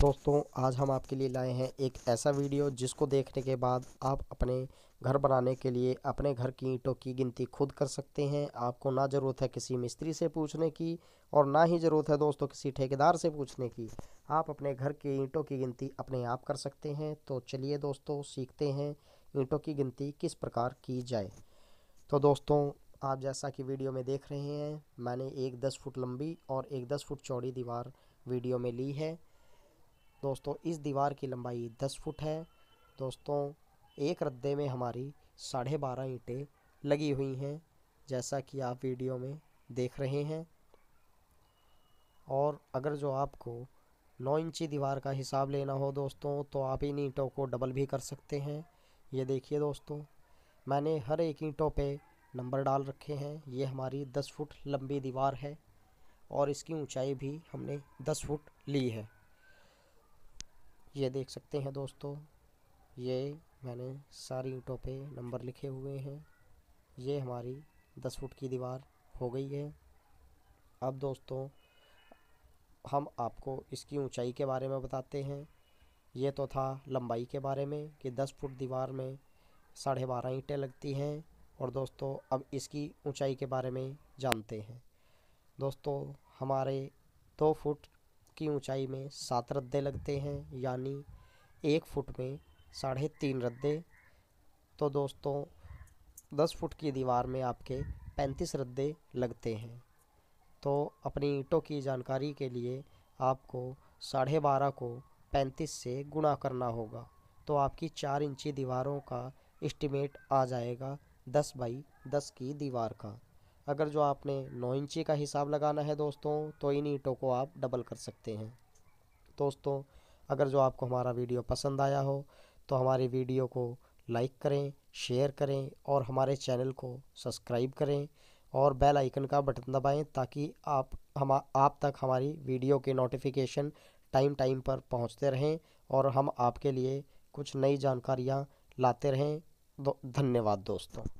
दोस्तों आज हम आपके लिए लाए हैं एक ऐसा वीडियो जिसको देखने के बाद आप अपने घर बनाने के लिए अपने घर की ईंटों की गिनती खुद कर सकते हैं आपको ना ज़रूरत है किसी मिस्त्री से पूछने की और ना ही ज़रूरत है दोस्तों किसी ठेकेदार से पूछने की आप अपने घर के ईंटों की गिनती अपने आप कर सकते हैं तो चलिए दोस्तों सीखते हैं ईंटों की गिनती किस प्रकार की जाए तो दोस्तों आप जैसा कि वीडियो में देख रहे हैं मैंने एक दस फुट लंबी और एक दस फुट चौड़ी दीवार वीडियो में ली है दोस्तों इस दीवार की लंबाई दस फुट है दोस्तों एक रद्दे में हमारी साढ़े बारह ईंटें लगी हुई हैं जैसा कि आप वीडियो में देख रहे हैं और अगर जो आपको नौ इंची दीवार का हिसाब लेना हो दोस्तों तो आप इन ईंटों को डबल भी कर सकते हैं ये देखिए दोस्तों मैंने हर एक ईंटों पे नंबर डाल रखे हैं ये हमारी दस फुट लंबी दीवार है और इसकी ऊंचाई भी हमने दस फुट ली है ये देख सकते हैं दोस्तों ये मैंने सारी ईंटों पे नंबर लिखे हुए हैं ये हमारी दस फुट की दीवार हो गई है अब दोस्तों हम आपको इसकी ऊंचाई के बारे में बताते हैं ये तो था लंबाई के बारे में कि दस फुट दीवार में साढ़े बारह ईंटें लगती हैं और दोस्तों अब इसकी ऊंचाई के बारे में जानते हैं दोस्तों हमारे दो फुट की ऊंचाई में सात रद्दे लगते हैं यानी एक फुट में साढ़े तीन रद्दे तो दोस्तों दस फुट की दीवार में आपके पैंतीस रद्दे लगते हैं तो अपनी ईंटों की जानकारी के लिए आपको साढ़े बारह को पैंतीस से गुणा करना होगा तो आपकी चार इंची दीवारों का इस्टीमेट आ जाएगा दस बाई दस की दीवार का अगर जो आपने नौ इंची का हिसाब लगाना है दोस्तों तो इन ईंटों को आप डबल कर सकते हैं दोस्तों अगर जो आपको हमारा वीडियो पसंद आया हो तो हमारी वीडियो को लाइक करें शेयर करें और हमारे चैनल को सब्सक्राइब करें और बेल आइकन का बटन दबाएं ताकि आप हम आप तक हमारी वीडियो के नोटिफिकेशन टाइम टाइम पर पहुंचते रहें और हम आपके लिए कुछ नई जानकारियां लाते रहें धन्यवाद दोस्तों